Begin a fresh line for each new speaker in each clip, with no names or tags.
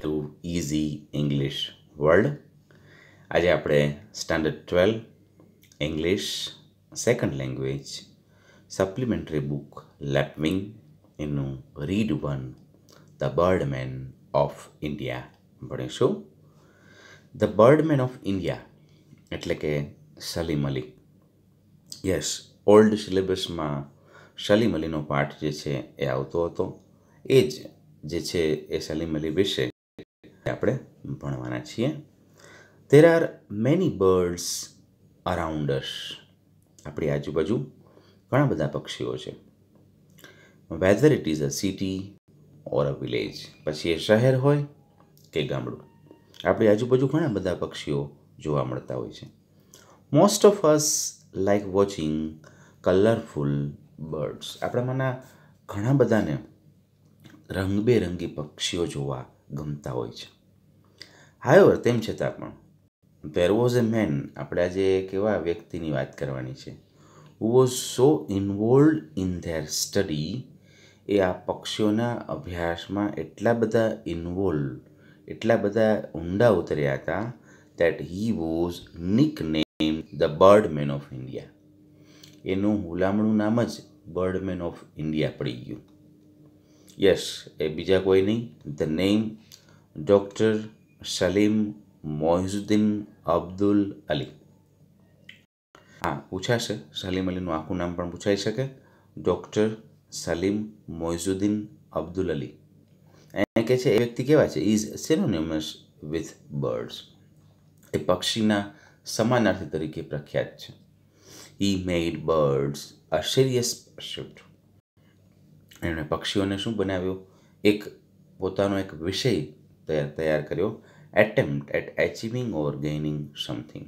Two easy English world આજે આપણે standard twelve English second language supplementary book lapwing એનું read one the birdman of India ભણીશું the birdman of India એટલે કે Salim Ali yes old સિલેબસમાં સલીમ અલીનો પાઠ જે છે એ આવતો હતો એ જ જે છે એ સલીમ અલી વિશે આપણે ભણવાના છીએ there are many birds around આપણી આજુબાજુ ઘણા બધા પક્ષીઓ છે whether it is a city or a village પછી એ શહેર હોય કે ગામડું આપણી આજુબાજુ ઘણા બધા પક્ષીઓ જોવા મળતા હોય છે most of us like watching colourful birds આપણામાંના ઘણા બધાને રંગબેરંગી પક્ષીઓ જોવા ગમતા હોય છે હાવેવર તેમ છતાં પણ ધેર વોઝ અ મેન આપણે આજે એક એવા વ્યક્તિની વાત કરવાની છે who was so involve in their study એ આ પક્ષીઓના અભ્યાસમાં એટલા બધા ઇન્વોલ્વ એટલા બધા ઊંડા ઉતર્યા હતા that he was nickname the birdman of India એનું હુલામણું નામ જ બર્ડમેન ઓફ ઇન્ડિયા પડી ગયું યસ એ બીજા કોઈ નહીં the name doctor Salim Moizuddin Abdul Ali હા પૂછાશે સલીમ અલીનું આખું નામ પણ પૂછાઈ શકે ડૉક્ટર સલીમ મોહિઝુદ્દીન અબ્દુલ અલી એને કહે છે એ વ્યક્તિ કેવા છે ઇઝ સિનોનિમસ વિથ બર્ડ્સ એ પક્ષીના સમાનાર્થી તરીકે પ્રખ્યાત છે he made birds a serious shift એણે પક્ષીઓને શું બનાવ્યું એક પોતાનો એક વિષય તૈયાર કર્યો attempt at achieving or gaining something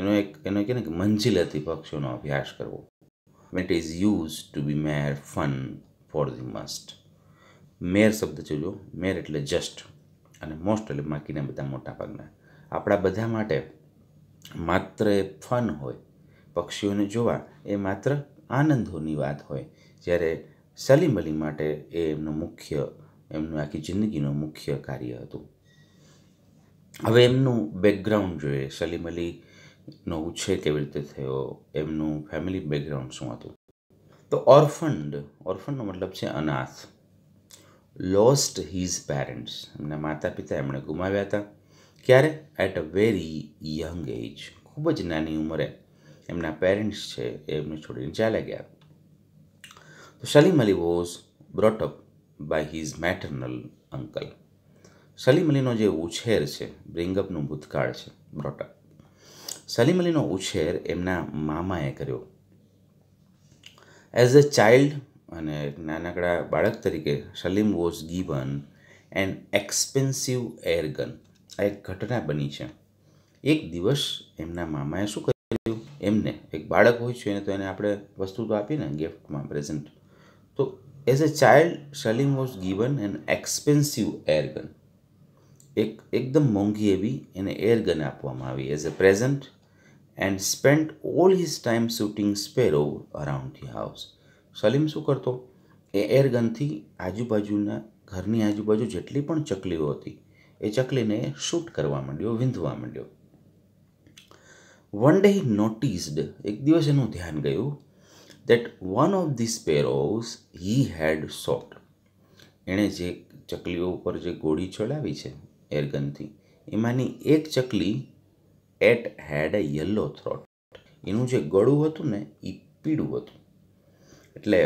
એનો એક એનો કહે ને કે મંજિલ હતી પક્ષીઓનો અભ્યાસ કરવો it is use to be mere fun for the must mere શબ્દ જોજો મેર એટલે જસ્ટ અને મોસ્ટ એટલે બાકીના બધા મોટા ભાગના આપણા બધા માટે માત્ર એ ફન હોય પક્ષીઓને જોવા એ માત્ર આનંદોની વાત હોય જ્યારે સલીમ અલી માટે એ એમનો મુખ્ય એમનું આખી જિંદગીનું મુખ્ય કાર્ય હતું હવે એમનું બેકગ્રાઉન્ડ જોઈએ સલીમ અલીનો ઉછેર કેવી રીતે થયો એમનું ફેમિલી બેકગ્રાઉન્ડ શું હતું તો ઓર્ફન્ડ ઓર્ફન્ડનો મતલબ છે અનાથ લોસ્ટ હિઝ પેરેન્ટ્સ એમના માતા પિતા એમણે ગુમાવ્યા હતા ક્યારે at a very young age ખૂબ જ નાની ઉંમરે એમના પેરેન્ટ્સ છે એમને છોડીને ચાલ્યા ગયા તો Salim Ali was brought up by his maternal uncle Salim અલીનો જે ઉછેર છે બ્રિંગઅપનું ભૂતકાળ છે બ્રોટઅપ સલીમ અલીનો ઉછેર એમના મામાએ કર્યો એઝ અ ચાઇલ્ડ અને નાનકડા બાળક તરીકે Salim was given an expensive airgun આ એક ઘટના બની છે એક દિવસ એમના મામાએ શું કર્યું એમને એક બાળક હોય છે એને તો એને આપણે વસ્તુ તો આપીને ગિફ્ટમાં પ્રેઝન્ટ તો as a child Salim was given an expensive airgun એક એકદમ મોંઘી એવી એને એરગન આપવામાં આવી as a present and spend all his time shooting sparrow around the house Salim શું કરતો એ એરગનથી આજુબાજુના ઘરની આજુબાજુ જેટલી પણ ચકલીઓ હતી એ ચકલીને શૂટ કરવા માંડ્યો વિંધવા માંડ્યો વન ડે હી નોટિસ્ડ એક દિવસ એનું ધ્યાન ગયું that one of the sparrows he had shot એણે જે ચકલીઓ ઉપર જે ગોળી ચડાવી છે એરગનથી એમાંની એક ચકલી at had a yellow throat એનું જે ગળું હતું ને એ પીળું હતું એટલે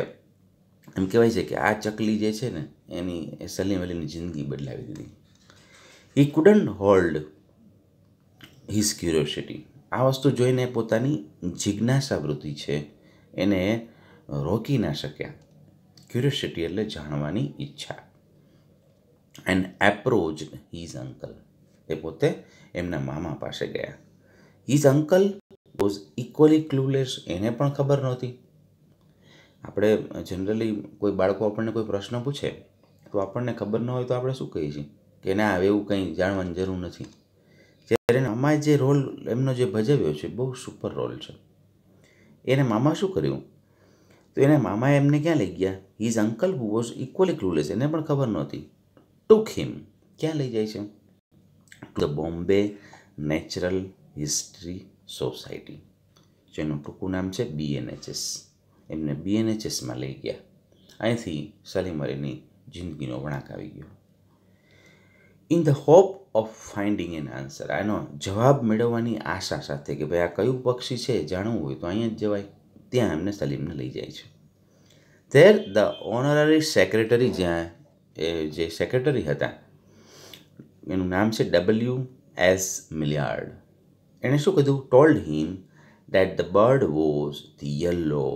એમ કહેવાય છે કે આ ચકલી જે છે ને એની સલીમ અલીની જિંદગી બદલાવી દીધી he couldn't hold his curiosity આ વસ્તુ જોઈને પોતાની જિજ્ઞાસા વૃત્તિ છે એને રોકી ના શક્યા ક્યુરિયોસિટી એટલે જાણવાની ઈચ્છા એન્ડ એપ્રોચ હિઝ અંકલ એ પોતે એમના મામા પાસે ગયા his uncle was equally clueless એને પણ ખબર નહોતી આપણે જનરલી કોઈ બાળકો આપણને કોઈ પ્રશ્ન પૂછે તો આપણને ખબર ન હોય તો આપણે શું કહીએ છીએ કે ના એવું કંઈ જાણવાની જરૂર નથી જ્યારે આમાં જે રોલ એમનો જે ભજવ્યો છે બહુ સુપર રોલ છે એને મામા શું કર્યું તો એને મામા એમને ક્યાં લઈ ગયા his uncle who was equally clueless એને પણ ખબર નહોતી ટુક હિમ ક્યાં લઈ જાય છે the Bombay Natural History Society જેનું ટૂંકું નામ છે બીએનએચએસ એમને બીએનએચએસમાં લઈ ગયા અહીંથી સલીમ અલીની જિંદગીનો વળાંક આવી ગયો in the hope of finding an answer એનો જવાબ મેળવવાની આશા સાથે કે ભાઈ આ કયું પક્ષી છે જાણવું હોય તો અહીંયા જ જવાય ત્યાં એમને સલીમને લઈ જાય છે તેર ધ ઓનરરી સેક્રેટરી જ્યાં એ જે સેક્રેટરી હતા એનું નામ છે ડબલ્યુ એસ મિલિયાર્ડ એણે શું કીધું told him that the bird was the yellow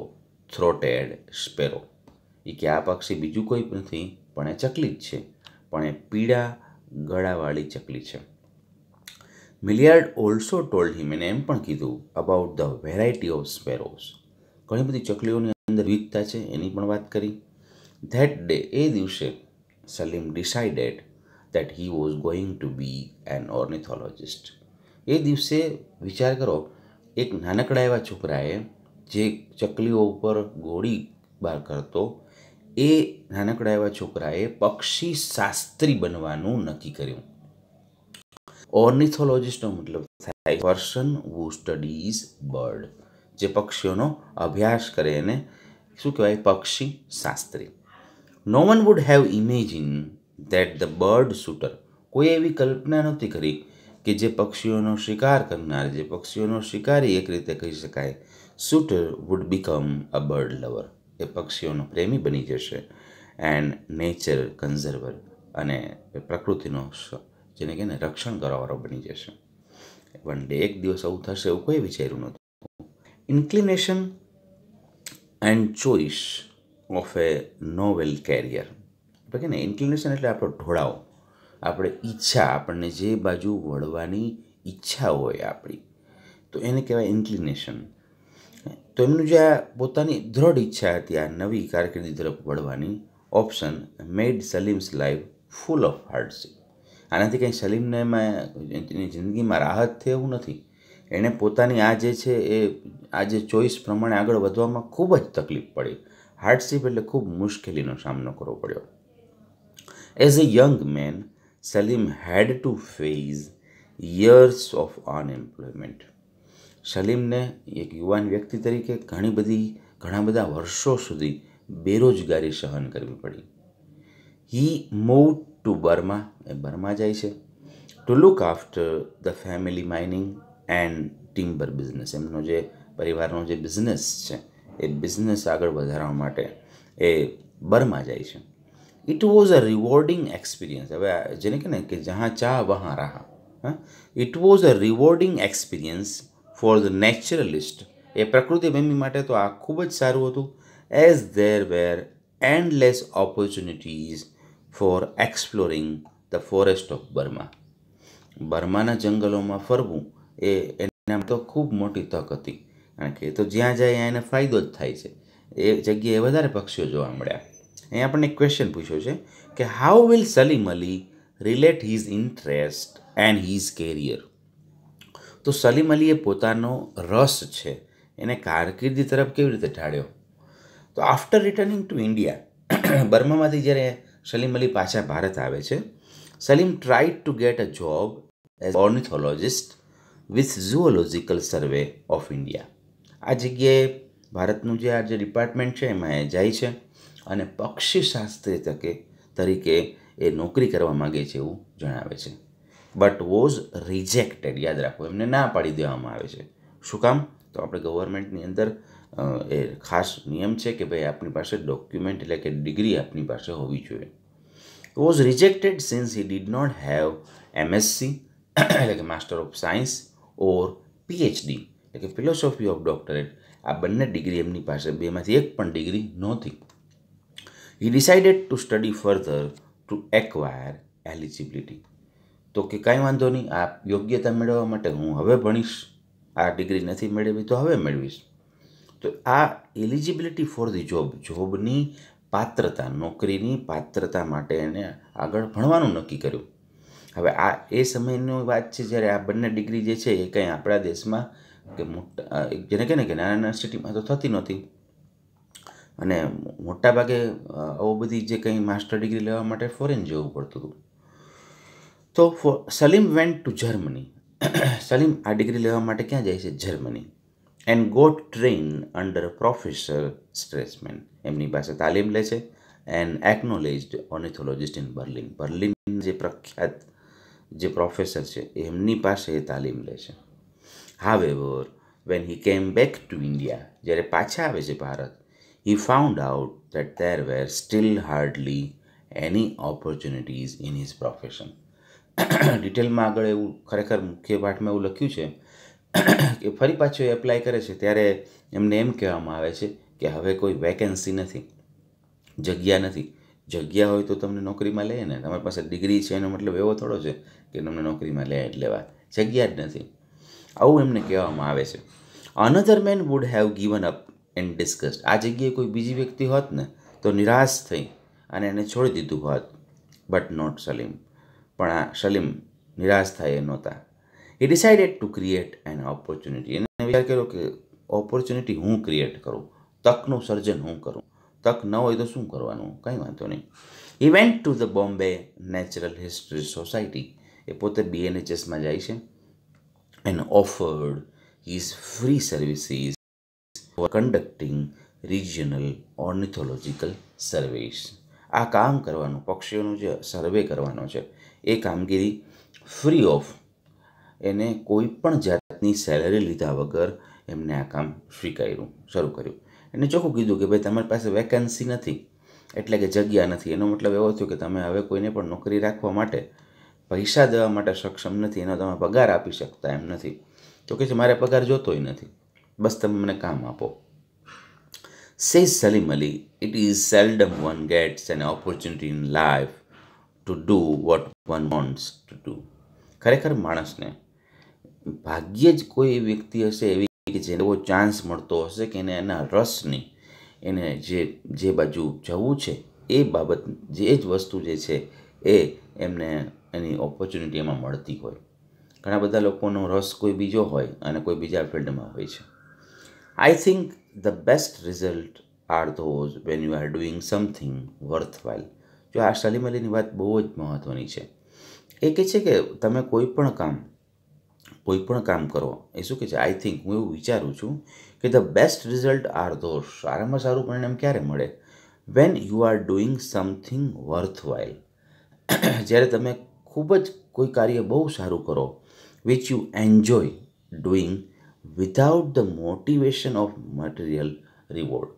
throated sparrow એ કે આ પક્ષી બીજું કોઈ નથી પણ એ ચકલી જ છે પણ એ પીળા ગળાવાળી ચકલી છે મિલિયાર્ડ ઓલ્સો ટોલ્ડ હિમ એને એમ પણ કીધું about the variety of sparrows ઘણી બધી ચકલીઓની અંદર વિવિધતા છે એની પણ વાત કરી ધેટ ડે એ દિવસે Salim decided that he was going to be an ornithologist એ દિવસે વિચાર કરો એક નાનકડા એવા છોકરાએ જે ચકલીઓ ઉપર ગોળી બાર કરતો એ નાનકડા એવા છોકરાએ પક્ષી શાસ્ત્રી બનવાનું નક્કી કર્યું ઓર્નિથોલોજિસ્ટનો મતલબ થાય પર્સન વુ સ્ટડીઝ બર્ડ જે પક્ષીઓનો અભ્યાસ કરે એને શું કહેવાય પક્ષી શાસ્ત્રી no one would have imagine that the bird shooter કોઈ એવી કલ્પના નહોતી કરી કે જે પક્ષીઓનો શિકાર કરનાર જે પક્ષીઓનો શિકારી એક રીતે કહી શકાય shooter would become a bird lover એ પક્ષીઓનો પ્રેમી બની જશે એન્ડ નેચર કન્ઝર્વર અને પ્રકૃતિનો જેને કહે ને રક્ષણ કરવાવાળો બની જશે વન ડે એક દિવસ આવું થશે એવું કોઈ વિચાર્યું નહોતું inclination and choice of a novel career એટલે કે ને ઇન્કલિનેશન એટલે આપણો ઢોળાવ આપણે ઈચ્છા આપણને જે બાજુ વળવાની ઈચ્છા હોય આપણી તો એને કહેવાય ઇન્કલિનેશન તો એમનું જે આ પોતાની દૃઢ ઈચ્છા હતી આ નવી કારકિર્દી તરફ વળવાની option made Salim's life full of hardship આનાથી કંઈ સલીમને એની જિંદગીમાં રાહત થઈ એવું નથી એણે પોતાની આ જે છે એ આ જે ચોઈસ પ્રમાણે આગળ વધવામાં ખૂબ જ તકલીફ પડી હાર્ડશીપ એટલે ખૂબ મુશ્કેલીનો સામનો કરવો પડ્યો as a young man Salim had to face years of unemployment સલીમને એક યુવાન વ્યક્તિ તરીકે ઘણી બધી ઘણા બધા વર્ષો સુધી બેરોજગારી સહન કરવી પડી હી મૂવ ટુ બર્મા એ બર્મા જાય છે to look after the family mining and timber business એમનો જે પરિવારનો જે બિઝનેસ છે એ બિઝનેસ આગળ વધારવા માટે એ બર્મા જાય છે it was a rewarding experience હવે જેને કે ને કે જહાં ચા વહાં રહા હા it was a rewarding experience for the naturalist એ પ્રકૃતિ પ્રેમી માટે તો આ ખૂબ જ સારું હતું as there were endless opportunities for exploring the forest of Burma બર્માના જંગલોમાં ફરવું એ એના તો ખૂબ મોટી તક હતી કારણ કે તો જ્યાં જાય એને ફાયદો જ થાય છે એ જગ્યાએ વધારે પક્ષીઓ જોવા મળ્યા અહીંયા આપણને એક ક્વેશ્ચન પૂછ્યો છે કે how will Salim Ali relate his interest and his career તો સલીમ અલીએ પોતાનો રસ છે એને કારકિર્દી તરફ કેવી રીતે ઢાળ્યો તો આફ્ટર રિટર્નિંગ ટુ ઇન્ડિયા બર્મામાંથી જ્યારે સલીમ અલી પાછા ભારત આવે છે Salim tried to get a job as ornithologist with Zoological Survey of India આ જગ્યાએ ભારતનું જે આ જે ડિપાર્ટમેન્ટ છે એમાં એ જાય છે અને પક્ષીશાસ્ત્રી તકે તરીકે એ નોકરી કરવા માગે છે એવું જણાવે છે બટ વોઝ રિજેક્ટેડ યાદ રાખો એમને ના પાડી દેવામાં આવે છે શું કામ તો આપણે ગવર્મેન્ટની અંદર એ ખાસ નિયમ છે કે ભાઈ આપણી પાસે ડોક્યુમેન્ટ એટલે કે ડિગ્રી આપણી પાસે હોવી જોઈએ was rejected since he did not have MSc એટલે કે master of science or PhD એટલે કે ફિલોસોફી ઓફ ડોક્ટરેટ આ બંને ડિગ્રી એમની પાસે બેમાંથી એક પણ ડિગ્રી નહોતી he decided to study further to acquire eligibility તો કે કાંઈ વાંધો નહીં આ યોગ્યતા મેળવવા માટે હું હવે ભણીશ આ ડિગ્રી નથી મેળવી તો હવે મેળવીશ તો આ એલિજિબિલિટી ફોર ધી જોબ જોબની પાત્રતા નોકરીની પાત્રતા માટે એને આગળ ભણવાનું નક્કી કર્યું હવે આ એ સમયની વાત છે જ્યારે આ બંને ડિગ્રી જે છે એ કંઈ આપણા દેશમાં કે મોટા જેને કહે ને કે નાના નાના સિટીમાં તો થતી નહોતી અને મોટાભાગે આવું બધી જે કંઈ માસ્ટર ડિગ્રી લેવા માટે ફોરેન જવું પડતું હતું તો Salim went to Germany Salim આ ડિગ્રી લેવા માટે ક્યાં જાય છે Germany and got train under professor Stresemann એમની પાસે તાલીમ લે છે and acknowledged ornithologist in Berlin Berlin જે પ્રખ્યાત જે પ્રોફેસર છે એમની પાસે એ તાલીમ લે છે હાવેવર વેન હી કેમ બેક ટુ ઇન્ડિયા જ્યારે પાછા આવે છે Bharat he found out that there were still hardly any opportunities in his profession ડિટેલમાં આગળ એવું ખરેખર મુખ્ય પાઠમાં એવું લખ્યું છે કે ફરી પાછું એપ્લાય કરે છે ત્યારે એમને એમ કહેવામાં આવે છે કે હવે કોઈ વેકેન્સી નથી જગ્યા નથી જગ્યા હોય તો તમને નોકરીમાં લે ને તમારી પાસે ડિગ્રી છે એનો મતલબ એવો થોડો છે કે તમને નોકરીમાં લે એટલે વાત જગ્યા જ નથી આવું એમને કહેવામાં આવે છે another man would have given up and discussed આ જગ્યાએ કોઈ બીજી વ્યક્તિ હોત ને તો નિરાશ થઈ અને એને છોડી દીધું હોત બટ નોટ સલીમ પણ આ સલીમ નિરાશ થાય એ નહોતા એ decided to create an opportunity એને વિચાર કર્યો કે ઓપોર્ચ્યુનિટી હું ક્રિએટ કરું તકનું સર્જન હું કરું તક ન હોય તો શું કરવાનું કંઈ વાંધો નહીં went to the Bombay Natural History Society એ પોતે બીએનએચએસમાં જાય છે and offered his free services for conducting regional ornithological service આ કામ કરવાનું પક્ષીઓનું જે સર્વે કરવાનો છે એ કામગીરી ફ્રી ઓફ એને કોઈ પણ જાતની સેલરી લીધા વગર એમને આ કામ સ્વીકાર્યું શરૂ કર્યું એને ચોખ્ખું કીધું કે ભાઈ તમારી પાસે વેકેન્સી નથી એટલે કે જગ્યા નથી એનો મતલબ એવો થયો કે તમે હવે કોઈને પણ નોકરી રાખવા માટે પૈસા દેવા માટે સક્ષમ નથી એનો તમે પગાર આપી શકતા એમ નથી તો કે છે મારે પગાર જોતોય નથી બસ તમે મને કામ આપો say Salim Ali it is seldom one gets an opportunity in life to do what one wants to do ખરેખર માણસને ભાગ્યે જ કોઈ વ્યક્તિ હશે એવી કે જેને એવો ચાન્સ મળતો હશે કે એને એના રસની એને જે જે બાજુ જવું છે એ બાબત જે જ વસ્તુ જે છે એ એમને એની ઓપોર્ચ્યુનિટી એમાં મળતી હોય ઘણા બધા લોકોનો રસ કોઈ બીજો હોય અને કોઈ બીજા ફિલ્ડમાં હોય છે I think the best result are those when you are doing something worth worthwhile જો આ સલીમ અલીની વાત બહુ જ મહત્ત્વની છે એ કહે છે કે તમે કોઈ પણ કામ કોઈ પણ કામ કરો એ શું કહે છે આઈ થિંક હું એવું વિચારું છું કે the best result are those સારામાં સારું પરિણામ ક્યારે મળે when you are doing something worthwhile જ્યારે તમે ખૂબ જ કોઈ કાર્ય બહુ સારું કરો which you enjoy doing without the motivation of material reward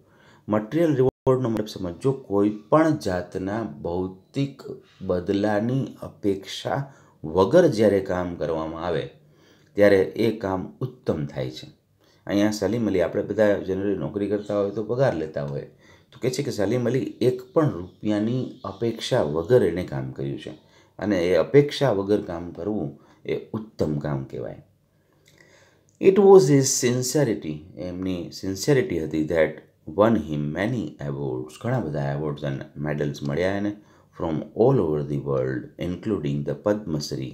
material reward કોડનો મતલબ સમજો કોઈ પણ જાતના ભૌતિક બદલાની અપેક્ષા વગર જ્યારે કામ કરવામાં આવે ત્યારે એ કામ ઉત્તમ થાય છે અહીંયા સલીમ અલી આપણે બધા જનરલી નોકરી કરતા હોય તો પગાર લેતા હોય તો કહે છે કે સલીમ અલી એક પણ રૂપિયાની અપેક્ષા વગર એણે કામ કર્યું છે અને એ અપેક્ષા વગર કામ કરવું એ ઉત્તમ કામ કહેવાય ઇટ વોઝ હિઝ સિન્સિયરિટી એમની સિન્સિયરિટી હતી that won him many awards ઘણા બધા એવોર્ડ્સ અને મેડલ્સ મળ્યા એને from all over the world including the Padmashri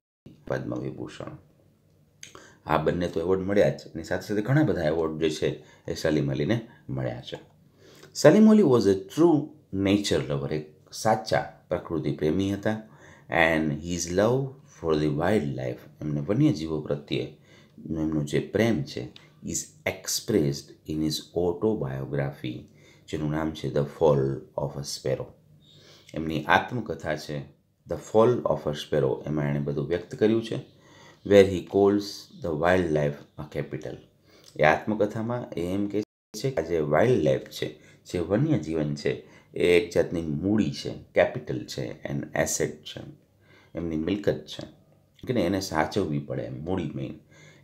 Padma Vibhushan આ બંને તો એવોર્ડ મળ્યા જ એની સાથે સાથે ઘણા બધા એવોર્ડ જે છે એ સલીમ અલીને મળ્યા છે Salim Ali was a true nature lover એક સાચા પ્રકૃતિ પ્રેમી હતા and his love for the wildlife એમને વન્યજીવો પ્રત્યે એમનો જે પ્રેમ છે is expressed in his autobiography જેનું નામ છે the fall of a sparrow એમની આત્મકથા છે the fall of a sparrow એમાં એણે બધું વ્યક્ત કર્યું છે where he calls the wildlife a capital એ આત્મકથામાં એ એમ કહે છે કે જે વાઇલ્ડ લાઈફ છે જે વન્યજીવન છે એ એક જાતની મૂડી છે કેપિટલ છે એન્ડ એસેટ છે એમની મિલકત છે કે એને સાચવવી પડે મૂડી main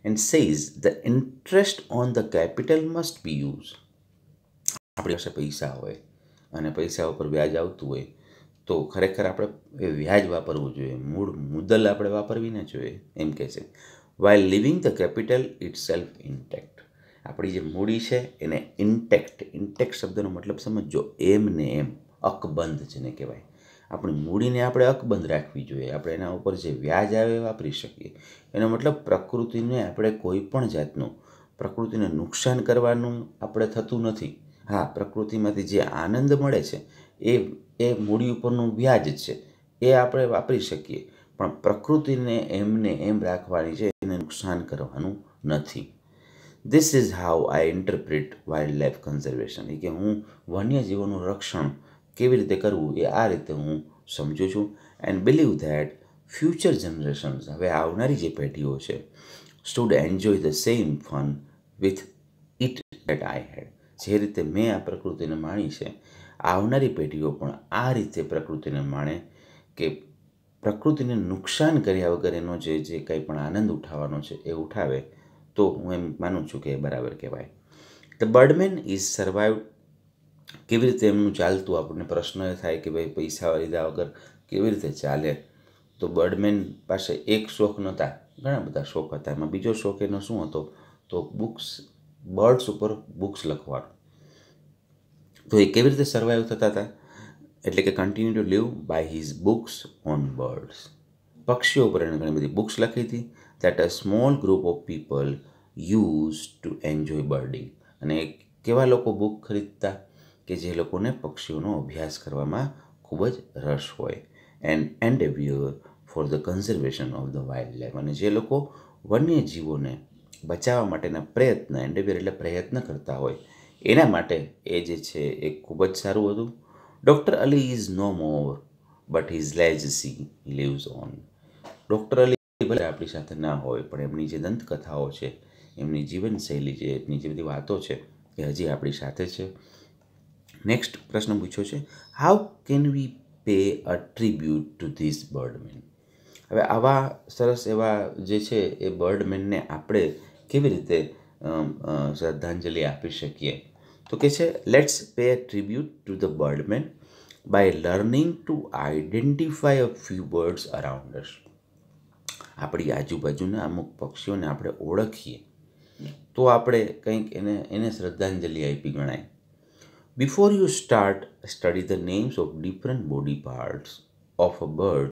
and says the interest on the capital must be use આપણી પાસે પૈસા હોય અને પૈસા ઉપર વ્યાજ આવતું હોય તો ખરેખર આપણે એ વ્યાજ વાપરવું જોઈએ મૂળ મુદ્દલ આપણે વાપરવી ન જોઈએ એમ કહે છે while living the capital itself intact આપણી જે મૂડી છે એને ઇન્ટેક્ટ ઇન્ટેક્ટ શબ્દનો મતલબ સમજો એમ ને એમ અકબંધ જેને કહેવાય આપણી મૂડીને આપણે અકબંધ રાખવી જોઈએ આપણે એના ઉપર જે વ્યાજ આવે એ વાપરી શકીએ એનો મતલબ પ્રકૃતિને આપણે કોઈ પણ જાતનું પ્રકૃતિને નુકસાન કરવાનું આપણે થતું નથી હા પ્રકૃતિમાંથી જે આનંદ મળે છે એ એ મૂડી ઉપરનું વ્યાજ છે એ આપણે વાપરી શકીએ પણ પ્રકૃતિને એમને એમ રાખવાની છે એને નુકસાન કરવાનું નથી this is how I interpret wildlife conservation એ કે હું વન્યજીવોનું રક્ષણ કેવી રીતે કરવું એ આ રીતે હું સમજું છું and believe that future generations હવે આવનારી જે પેઢીઓ છે should enjoy the same fun with it that I had જે રીતે મેં આ પ્રકૃતિને માણી છે આવનારી પેઢીઓ પણ આ રીતે પ્રકૃતિને માણે કે પ્રકૃતિને નુકસાન કર્યા વગર એનો જે જે કંઈ પણ આનંદ ઉઠાવવાનો છે એ ઉઠાવે તો હું એમ માનું છું કે એ બરાબર કહેવાય ધ બર્ડમેન ઇઝ સર્વાઈવ કેવી રીતે એમનું ચાલતું આપણને પ્રશ્ન એ થાય કે ભાઈ પૈસા લીધા વગર કેવી રીતે ચાલે તો બર્ડમેન પાસે એક શોખ નહોતા ઘણા બધા શોખ હતા એમાં બીજો શોખ એનો શું હતો તો બુક્સ બર્ડ્સ ઉપર બુક્સ લખવાનું તો એ કેવી રીતે સર્વાઈવ થતા હતા એટલે કે continue to live by his books on birds પક્ષીઓ ઉપર એણે ઘણી બધી બુક્સ લખી હતી that a small group of people use to enjoy birding અને કેવા લોકો બુક ખરીદતા કે જે લોકોને પક્ષીઓનો અભ્યાસ કરવામાં ખૂબ જ રસ હોય and endeavour for the conservation of the wildlife અને જે લોકો વન્યજીવોને બચાવવા માટેના પ્રયત્ન એન્ડેવ્યુઅર એટલે પ્રયત્ન કરતા હોય એના માટે એ જે છે એ ખૂબ જ સારું હતું doctor Ali is no more but his sea lives on doctor Ali ભલે આપણી સાથે ના હોય પણ એમની જે દંતકથાઓ છે એમની જીવનશૈલી જે એમની જે બધી વાતો છે એ હજી આપણી સાથે છે નેક્સ્ટ પ્રશ્ન પૂછ્યો છે how can we pay a tribute to this birdman હવે આવા સરસ એવા જે છે એ બર્ડમેનને આપણે કેવી રીતે શ્રદ્ધાંજલિ આપી શકીએ તો કે છે let's pay a tribute to the birdman by learning to identify a few birds around us આપણી આજુબાજુના અમુક પક્ષીઓને આપણે ઓળખીએ તો આપણે કંઈક એને એને શ્રદ્ધાંજલિ આપી ગણાય Before you start, study the names of different body parts of a bird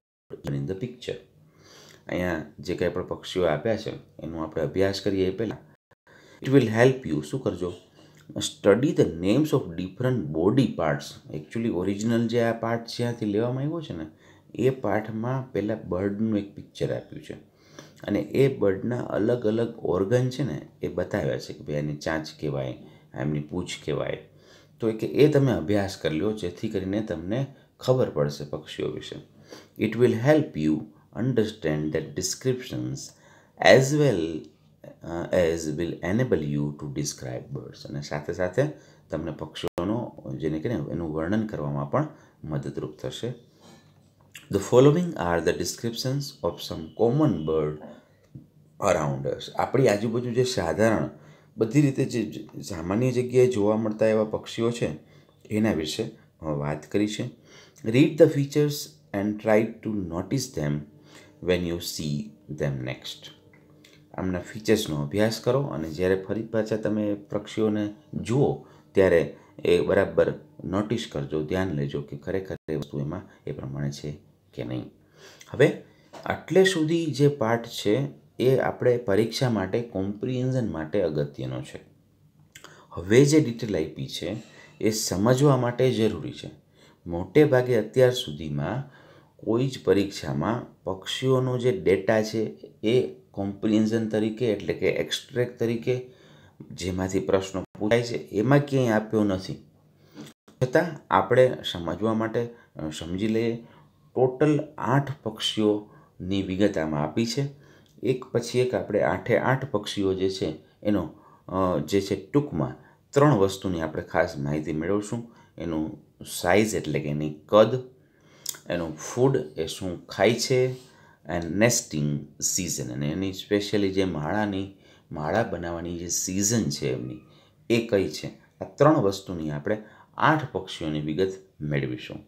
in the picture. અહીંયા જે કંઈ પણ પક્ષીઓ આપ્યા છે એનું આપણે અભ્યાસ કરીએ પહેલાં ઇટ વિલ હેલ્પ યુ શું કરજો study the names of different body parts actually original જે આ પાર્ટ જ્યાંથી લેવામાં આવ્યો છે ને એ પાર્ટમાં પહેલાં બર્ડનું એક પિક્ચર આપ્યું છે અને એ બર્ડના અલગ અલગ ઓર્ગન છે ને એ બતાવ્યા છે કે ભાઈ એની ચાંચ કહેવાય એમની પૂંછ કહેવાય તો કે એ તમે અભ્યાસ કરી લો જેથી કરીને તમને ખબર પડશે પક્ષીઓ વિશે it will help you understand that descriptions as well as will enable you to describe birds અને સાથે સાથે તમને પક્ષીઓનો જેને કહે એનું વર્ણન કરવામાં પણ મદદરૂપ થશે the following are the descriptions of some common bird around us આપણી આજુબાજુ જે સાધારણ બધી રીતે જે સામાન્ય જગ્યાએ જોવા મળતા એવા પક્ષીઓ છે એના વિશે વાત કરી છે read the features and try to notice them when you see them next આમના ફીચર્સનો અભ્યાસ કરો અને જ્યારે ફરી પાછા તમે પક્ષીઓને જુઓ ત્યારે એ બરાબર નોટિસ કરજો ધ્યાન લેજો કે ખરેખર એ વસ્તુ એમાં એ પ્રમાણે છે કે નહીં હવે આટલે સુધી જે પાઠ છે એ આપણે પરીક્ષા માટે કોમ્પ્રિહેન્ઝન માટે અગત્યનો છે હવે જે ડિટેલ આપી છે એ સમજવા માટે જરૂરી છે મોટે ભાગે અત્યાર સુધીમાં કોઈ જ પરીક્ષામાં પક્ષીઓનો જે ડેટા છે એ કોમ્પ્રિહેન્ઝન તરીકે એટલે કે એક્સ્ટ્રેક્ટ તરીકે જેમાંથી પ્રશ્નો પૂછાય છે એમાં ક્યાંય આપ્યો નથી છતાં આપણે સમજવા માટે સમજી લઈએ ટોટલ આઠ પક્ષીઓની વિગત આમાં આપી છે એક પછી એક આપણે આઠે આઠ પક્ષીઓ જે છે એનો જે છે ટૂંકમાં ત્રણ વસ્તુની આપણે ખાસ માહિતી મેળવશું એનું સાઇઝ એટલે કે એની કદ એનું ફૂડ એ શું ખાય છે એન્ડ નેસ્ટિંગ સિઝન અને એની સ્પેશિયલી જે માળાની માળા બનાવવાની જે સિઝન છે એમની એ કઈ છે આ ત્રણ વસ્તુની આપણે આઠ પક્ષીઓની વિગત મેળવીશું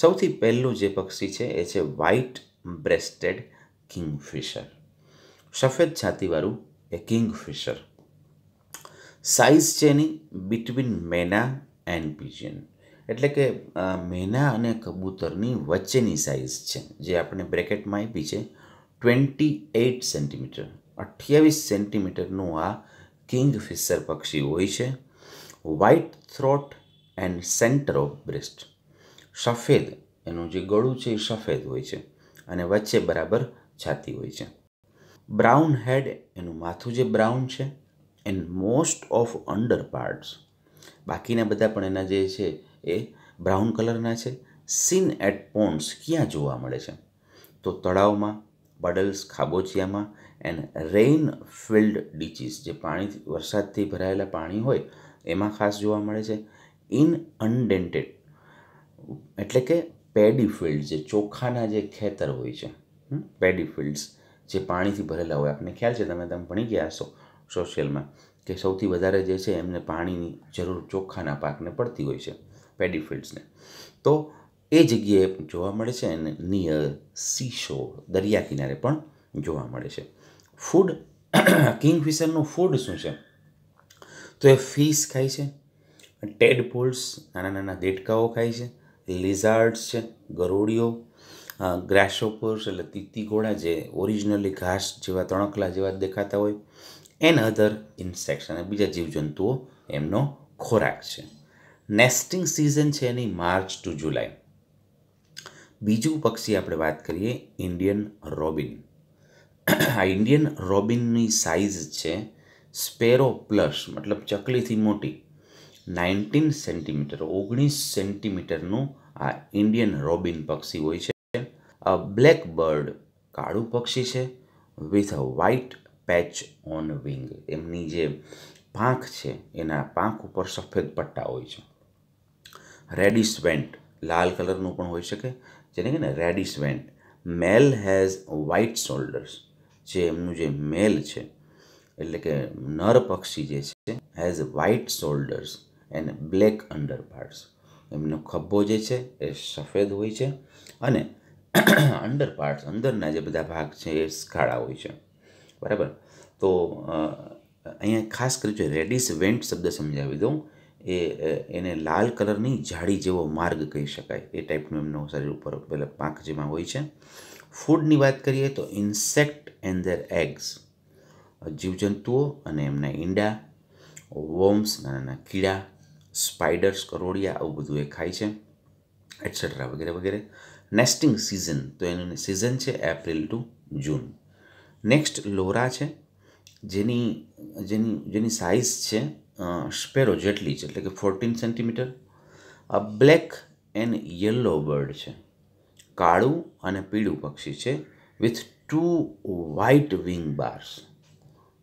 સૌથી પહેલું જે પક્ષી છે એ છે વ્હાઇટ બ્રેસ્ટેડ કિંગફિશર સફેદ છાતીવાળું એ કિંગફિશર સાઇઝ છે એની બિટવીન મેના એન્ડ પિજિયન એટલે કે મેના અને કબૂતરની વચ્ચેની સાઇઝ છે જે આપણે બ્રેકેટમાં આપી છે ટ્વેન્ટી એઇટ સેન્ટીમીટર અઠ્યાવીસ સેન્ટીમીટરનું આ કિંગફિશર પક્ષી હોય છે white throat and centre of breast સફેદ એનું જે ગળું છે એ સફેદ હોય છે અને વચ્ચે બરાબર છાતી હોય છે બ્રાઉન હેડ એનું માથું જે બ્રાઉન છે and most of underparts બાકીના બધા પણ એના જે છે એ બ્રાઉન કલરના છે સીન એટ પોન્ડ્સ ક્યાં જોવા મળે છે તો તળાવમાં બડલ્સ ખાબોચિયામાં એન્ડ રેઇન ફિલ્ડ ડીચીસ જે પાણી વરસાદથી ભરાયેલા પાણી હોય એમાં ખાસ જોવા મળે છે ઇન અનડેન્ટેડ એટલે કે પેડી ફિલ્ડ જે ચોખાના જે ખેતર હોય છે પેડી ફિલ્ડ્સ જે પાણીથી ભરેલા હોય આપણને ખ્યાલ છે તમે તમે ભણી ગયા હશો સોશિયલમાં કે સૌથી વધારે જે છે એમને પાણીની જરૂર ચોખ્ખાના પાકને પડતી હોય છે પેડીફિલ્ડ્સને તો એ જગ્યાએ જોવા મળે છે અને નિયર સીશો દરિયા કિનારે પણ જોવા મળે છે ફૂડ કિંગફિશરનું ફૂડ શું છે તો એ ફિશ ખાય છે ટેડ પોલ્સ નાના નાના દેડકાઓ ખાય છે લિઝાર્ડ્સ છે ગરોળીઓ ગ્રાસોપર્સ એટલે તીતીઘોડા જે ઓરિજિનલી ઘાસ જેવા ત્રણકલા જેવા દેખાતા હોય એન અધર ઇન્સેક્ટ્સ અને બીજા જીવજંતુઓ એમનો ખોરાક છે નેસ્ટિંગ સિઝન છે એની માર્ચ ટુ જુલાઈ બીજું પક્ષી આપણે વાત કરીએ ઇન્ડિયન રોબિન આ ઇન્ડિયન રોબિનની સાઇઝ છે સ્પેરો પ્લસ મતલબ ચકલીથી મોટી નાઇન્ટીન સેન્ટીમીટર ઓગણીસ સેન્ટીમીટરનું આ ઇન્ડિયન રોબિન પક્ષી હોય છે અ બ્લેક બર્ડ કાળું પક્ષી છે with a white patch on wing એમની જે પાંખ છે એના પાંખ ઉપર સફેદ પટ્ટા હોય છે રેડિશ વેન્ટ લાલ કલરનું પણ હોઈ શકે જેને કે ને reddish vent male has white shoulders જે એમનું જે મેલ છે એટલે કે નર પક્ષી જે છે has white shoulders and black underparts એમનો ખભો જે છે એ સફેદ હોય છે અને અંડર પાર્ટ્સ અંદરના જે બધા ભાગ છે એ કાળા હોય છે બરાબર તો અહીંયા ખાસ કરી કરીને રેડિસ વેન્ટ શબ્દ સમજાવી દઉં એ એને લાલ કલરની જાળી જેવો માર્ગ કહી શકાય એ ટાઈપનું એમનો શરીર ઉપર પેલા પાંખ જેમાં હોય છે ફૂડની વાત કરીએ તો ઇન્સેક્ટ એન્ડ ધેર એગ્સ જીવજંતુઓ અને એમના ઈંડા વોમ્સ નાના નાના કીડા સ્પાઇડર્સ કરોડિયા આવું બધું એ ખાય છે એટસેટ્રા વગેરે વગેરે નેસ્ટિંગ સિઝન તો એનું સિઝન છે April to June next iora છે જેની જેની જેની સાઇઝ છે સ્પેરો જેટલી છે એટલે કે ફોર્ટીન સેન્ટીમીટર આ બ્લેક એન્ડ યલો બર્ડ છે કાળું અને પીળું પક્ષી છે with two white wing bars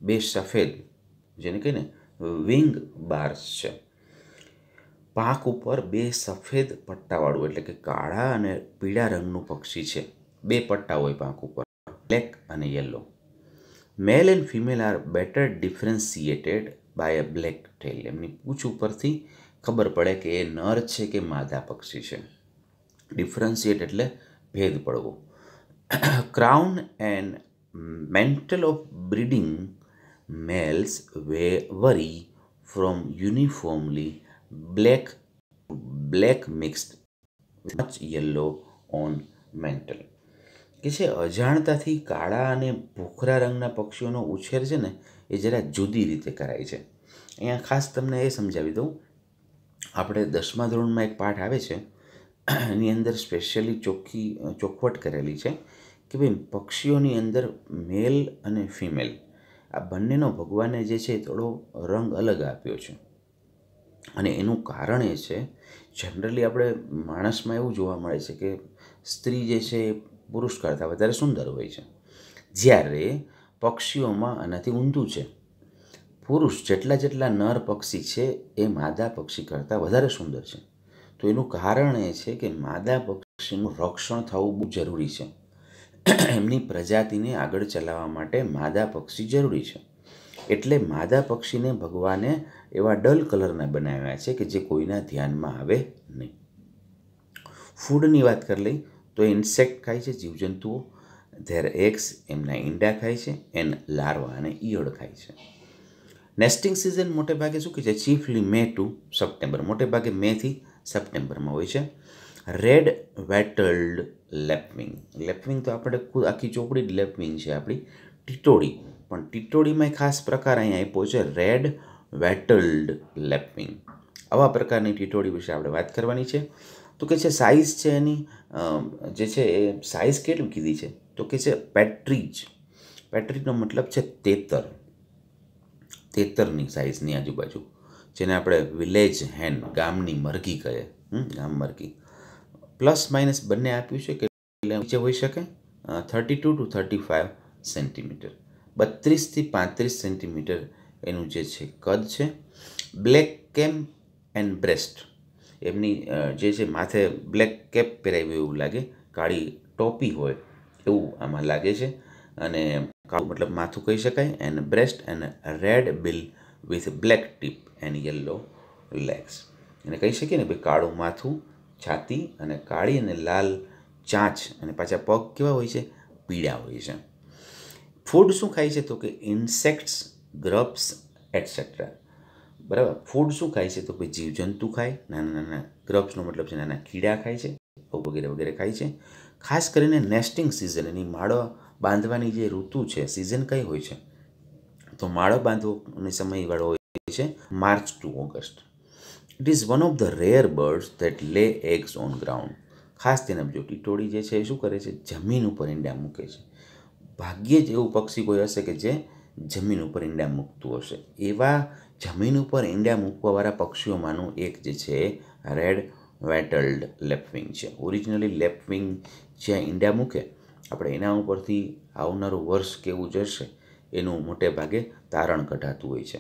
બે સફેદ જેને કહીને વિંગ બાર્સ છે પાંખ ઉપર બે સફેદ પટ્ટાવાળું એટલે કે કાળા અને પીળા રંગનું પક્ષી છે બે પટ્ટા હોય પાંખ ઉપર બ્લેક અને yellow male and female are better differentiated by a black tail એમની પૂછ ઉપરથી ખબર પડે કે એ નર છે કે માદા પક્ષી છે ડિફરન્સિએટ એટલે ભેદ પડવો crown and mantle of breeding males way vary from uniformly black black mixed much yellow on mental કે છે અજાણતાથી કાળા અને ભૂખરા રંગના પક્ષીઓનો ઉછેર છે ને એ જરા જુદી રીતે કરાય છે અહીંયા ખાસ તમને એ સમજાવી દઉં આપણે દસમા ધોરણમાં એક પાઠ આવે છે એની અંદર સ્પેશિયલી ચોખ્ખી ચોખવટ કરેલી છે કે ભાઈ પક્ષીઓની અંદર મેલ અને ફિમેલ આ બંનેનો ભગવાને જે છે થોડો રંગ અલગ આપ્યો છે અને એનું કારણ એ છે જનરલી આપણે માણસમાં એવું જોવા મળે છે કે સ્ત્રી જે છે એ પુરુષ કરતાં વધારે સુંદર હોય છે જ્યારે પક્ષીઓમાં આનાથી ઊંધું છે પુરુષ જેટલા જેટલા નર પક્ષી છે એ માદા પક્ષી કરતાં વધારે સુંદર છે તો એનું કારણ એ છે કે માદા પક્ષીનું રક્ષણ થવું બહુ જરૂરી છે એમની પ્રજાતિને આગળ ચલાવવા માટે માદા પક્ષી જરૂરી છે એટલે માદા પક્ષીને ભગવાને એવા ડલ કલરના બનાવ્યા છે કે જે કોઈના ધ્યાનમાં આવે નહીં ફૂડની વાત કરી લઈ તો ઇન્સેક્ટ ખાય છે જીવજંતુઓ ધેર એક્સ એમના ઈંડા ખાય છે એન લાર્વા અને ઈયળ ખાય છે નેસ્ટિંગ સિઝન મોટે ભાગે શું કે છે ચીફલી મે ટુ સપ્ટેમ્બર મોટે ભાગે મેથી સપ્ટેમ્બરમાં હોય છે રેડ વેટલ્ડ લેપવિંગ લેપવિંગ તો આપણે આખી ચોપડી લેપવિંગ છે આપણી ટીટોળી પણ ટીટોડીમાં ખાસ પ્રકાર અહીંયા આપ્યો છે રેડ વેટલ્ડ લેપિંગ આવા પ્રકારની ટીટોડી વિશે આપણે વાત કરવાની છે તો કે છે સાઇઝ છે એની જે છે એ સાઇઝ કેટલી કીધી છે તો કે છે પેટ્રીજ પેટ્રીજનો મતલબ છે તેતર તેતરની સાઇઝની આજુબાજુ જેને આપણે વિલેજ હેન ગામની મરઘી કહે ગામ મરઘી પ્લસ માઇનસ બંને આપ્યું છે કે નીચે હોઈ શકે thirty two to thirty five centimetre બત્રીસથી પાંત્રીસ સેન્ટીમીટર એનું જે છે કદ છે બ્લેક કેમ્પ એન્ડ બ્રેસ્ટ એમની જે છે માથે બ્લેક કેપ પહેરાવી એવું લાગે કાળી ટોપી હોય એવું આમાં લાગે છે અને કાળું મતલબ માથું કહી શકાય and breast and red bill with black tip and yellow legs એને કહી શકીએ ને ભાઈ કાળું માથું છાતી અને કાળી અને લાલ ચાંચ અને પાછા પગ કેવા હોય છે પીળા હોય છે ફૂડ શું ખાય છે તો કે ઇન્સેક્ટ્સ ગ્રબ્સ એટસેટ્રા બરાબર ફૂડ શું ખાય છે તો કે જીવજંતુ ખાય નાના નાના ગ્રબ્સનો મતલબ છે નાના કીડા ખાય છે વગેરે વગેરે ખાય છે ખાસ કરીને નેસ્ટિંગ સિઝન એની માળો બાંધવાની જે ઋતુ છે સિઝન કઈ હોય છે તો માળો બાંધવાનો સમયવાળો હોય છે March to August it is one of the rare birds that lay eggs on ground ખાસ તેને આપજો ટીટોળી જે છે એ શું કરે છે જમીન ઉપર ઈંડા મૂકે છે ભાગ્યે જ એવું પક્ષી કોઈ હશે કે જે જમીન ઉપર ઈંડા મૂકતું હશે એવા જમીન ઉપર ઈંડા મૂકવાવાળા પક્ષીઓમાંનું એક જે છે રેડ વેટલ્ડ લેપવિંગ છે ઓરિજિનલી લેપવિંગ જ્યાં ઈંડા મૂકે આપણે એના ઉપરથી આવનારું વર્ષ કેવું જશે એનું મોટે ભાગે તારણ કઢાતું હોય છે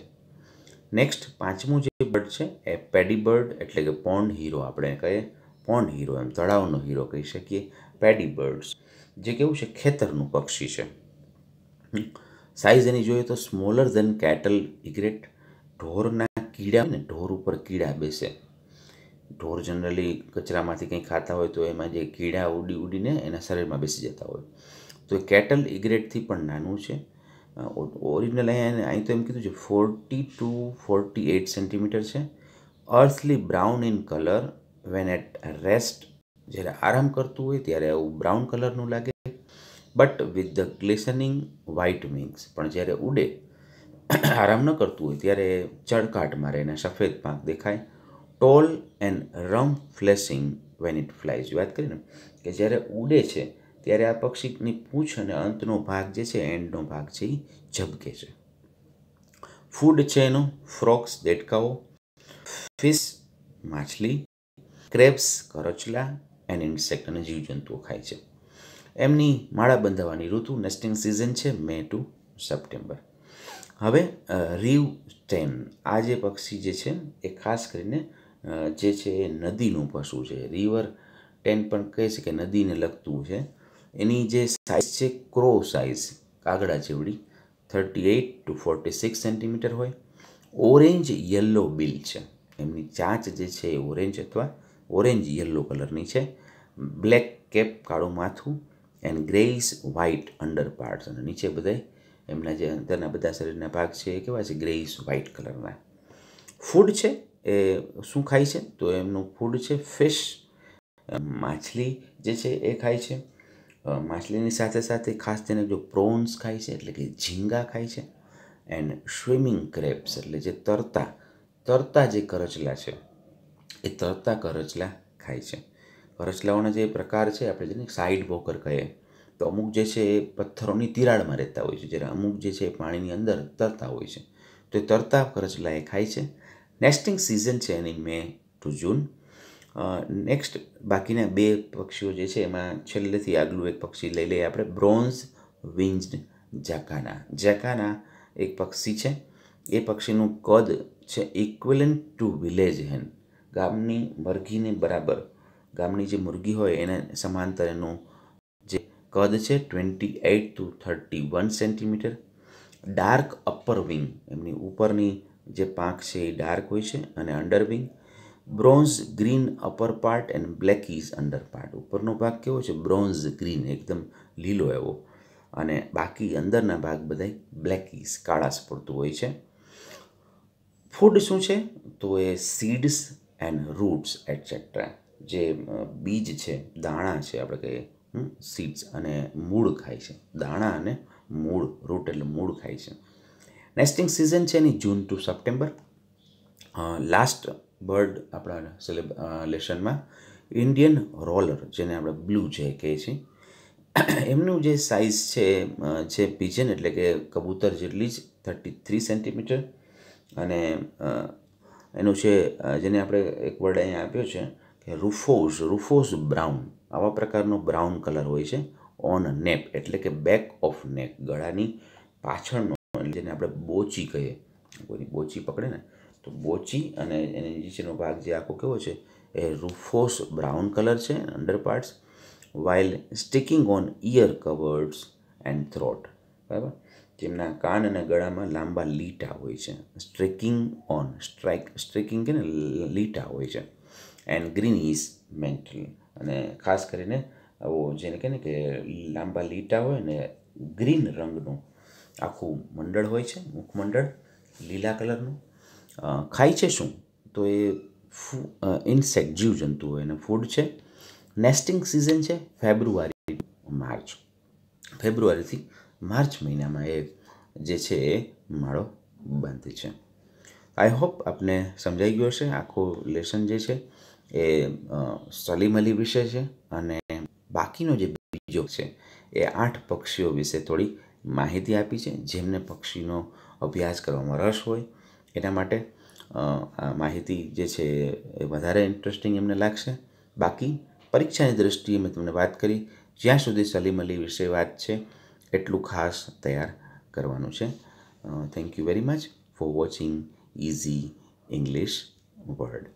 નેક્સ્ટ પાંચમું જે બર્ડ છે એ પેડી બર્ડ એટલે કે પોન્ડ હીરો આપણે કહીએ પોન્ડ હીરો એમ તળાવનો હીરો કહી શકીએ પેડી બર્ડ્સ જે કેવું છે ખેતરનું પક્ષી છે સાઇઝ એની જોઈએ તો સ્મોલર ધેન કેટલ ઇગ્રેટ ઢોરના કીડા ને ઢોર ઉપર કીડા બેસે ઢોર જનરલી કચરામાંથી કંઈ ખાતા હોય તો એમાં જે કીડા ઉડી ઉડીને એના શરીરમાં બેસી જતા હોય તો એ કેટલ ઇગ્રેટથી પણ નાનું છે ઓરિજિનલ અહીંયા અહીં તો એમ કીધું છે forty to forty eight centimetre છે earthly brown in colour when at rest જ્યારે આરામ કરતું હોય ત્યારે આવું બ્રાઉન કલરનું લાગે but with the glistening white wings પણ જ્યારે ઉડે આરામ ન કરતું હોય ત્યારે ચળકાટ મારે એને સફેદ પાંખ દેખાય tail and rump flashing when it flies વાત કરીને કે જ્યારે ઉડે છે ત્યારે આ પક્ષીની પૂંછ અને અંતનો ભાગ જે છે એન્ડનો ભાગ છે એ ઝબકે છે ફૂડ છે એનો ફ્રોક્સ દેટકાઓ ફિશ માછલી ક્રેબ્સ કરચલા એન ઇન્સેક્ટ અને જીવજંતુઓ ખાય છે એમની માળા બંધાવવાની ઋતુ નેસ્ટિંગ સિઝન છે મે ટુ સપ્ટેમ્બર હવે રીવ સ્ટેન આ જે પક્ષી જે છે એ ખાસ કરીને જે છે એ નદીનું પશુ છે રિવર ટેન પણ કહે છે કે નદીને લગતું છે એની જે સાઇઝ છે ક્રો સાઇઝ કાગડા જેવડી thirty eight to forty six centimetre હોય ઓરેન્જ યલો બિલ છે એમની ચાંચ જે છે એ ઓરેન્જ અથવા ઓરેન્જ યલો કલરની છે બ્લેક કેપ કાળું માથું and greyish white underparts અને નીચે બધા એમના જે અંદરના બધા શરીરના ભાગ છે એ કેવા છે ગ્રેઇસ વ્હાઇટ કલરના ફૂડ છે એ શું ખાય છે તો એમનું ફૂડ છે ફિશ માછલી જે છે એ ખાય છે માછલીની સાથે સાથે ખાસ તેને જો પ્રોન્સ ખાય છે એટલે કે ઝીંગા ખાય છે એન્ડ સ્વિમિંગ ક્રેપ્સ એટલે જે તરતા તરતા જે કરચલા છે એ તરતા કરચલા ખાય છે કરચલાઓના જે પ્રકાર છે આપણે જેને સાઇડ વોકર કહીએ તો અમુક જે છે એ પથ્થરોની તિરાડમાં રહેતા હોય છે જ્યારે અમુક જે છે એ પાણીની અંદર તરતા હોય છે તો એ તરતા કરચલા એ ખાય છે નેસ્ટિંગ સિઝન છે એની મે ટુ જૂન નેક્સ્ટ બાકીના બે પક્ષીઓ જે છે એમાં છેલ્લેથી આગલું એક પક્ષી લઈ લઈએ આપણે બ્રોન્ઝ વિંજડ જાકાના જાકાના એક પક્ષી છે એ પક્ષીનું કદ છે ઇક્વલન ટુ વિલેજ હેન ગામની મરઘીને બરાબર ગામની જે મુરગી હોય એને સમાંતર એનું જે કદ છે twenty eight to thirty one centimetre dark upper wing એમની ઉપરની જે પાંખ છે એ ડાર્ક હોય છે અને underwing bronze green upper part and blackish under part ઉપરનો ભાગ કેવો છે બ્રોન્ઝ ગ્રીન એકદમ લીલો એવો અને બાકી અંદરના ભાગ બધા બ્લેકીઝ કાળાશ પડતું હોય છે ફૂડ શું છે તો એ સીડ્સ એન્ડ રૂટ્સ એટસેટ્રા જે બીજ છે દાણા છે આપણે કહીએ સીડ્સ અને મૂળ ખાય છે દાણા અને મૂળ રૂટ એટલે મૂળ ખાય છે નેસ્ટિંગ સિઝન છે એની June to September last bird આપણા લેશનમાં ઇન્ડિયન રોલર જેને આપણે બ્લુ જે કહીએ છીએ એમનું જે સાઇઝ છે જે પિજન એટલે કે કબૂતર જેટલી જ થર્ટી થ્રી સેન્ટીમીટર અને એનું છે જેને આપણે એક વર્ડ અહીંયા આપ્યો છે કે રૂફોઝ રૂફોઝ બ્રાઉન આવા પ્રકારનો બ્રાઉન કલર હોય છે ઓન નેપ એટલે કે બેક ઓફ નેક ગળાની પાછળનો જેને આપણે બોચી કહીએ કોઈની બોચી પકડે ને તો બોચી અને એની નીચેનો ભાગ જે આખો કેવો છે એ રૂફોસ બ્રાઉન કલર છે underparts white streaking on ear coverts and throat બરાબર તેમના કાન અને ગળામાં લાંબા લીટા હોય છે સ્ટ્રેકિંગ ઓન સ્ટ્રાઇક સ્ટ્રેકિંગ કે ને લીટા હોય છે એન્ડ ગ્રીન ઇઝ મેન્ટલ અને ખાસ કરીને આવો જેને કહે ને કે લાંબા લીટા હોય ને ગ્રીન રંગનું આખું મંડળ હોય છે મુખમંડળ લીલા કલરનું ખાય છે શું તો એ ઇન્સેક્ટ જીવજંતુ હોય એને ફૂડ છે નેસ્ટિંગ સિઝન છે ફેબ્રુઆરી માર્ચ ફેબ્રુઆરીથી માર્ચ મહિનામાં એ જે છે એ માળો બંધ છે આઈ હોપ આપને સમજાઈ ગયો હશે આખું લેસન જે છે એ સલીમ અલી વિશે છે અને બાકીનો જે બીજો છે એ આઠ પક્ષીઓ વિશે થોડી માહિતી આપી છે જેમને પક્ષીનો અભ્યાસ કરવામાં રસ હોય એના માટે આ માહિતી જે છે એ વધારે ઇન્ટરેસ્ટિંગ એમને લાગશે બાકી પરીક્ષાની દ્રષ્ટિએ મેં તમને વાત કરી જ્યાં સુધી સલીમ અલી વિશે વાત છે એટલું ખાસ તૈયાર કરવાનું છે thank you very much for watching easy English word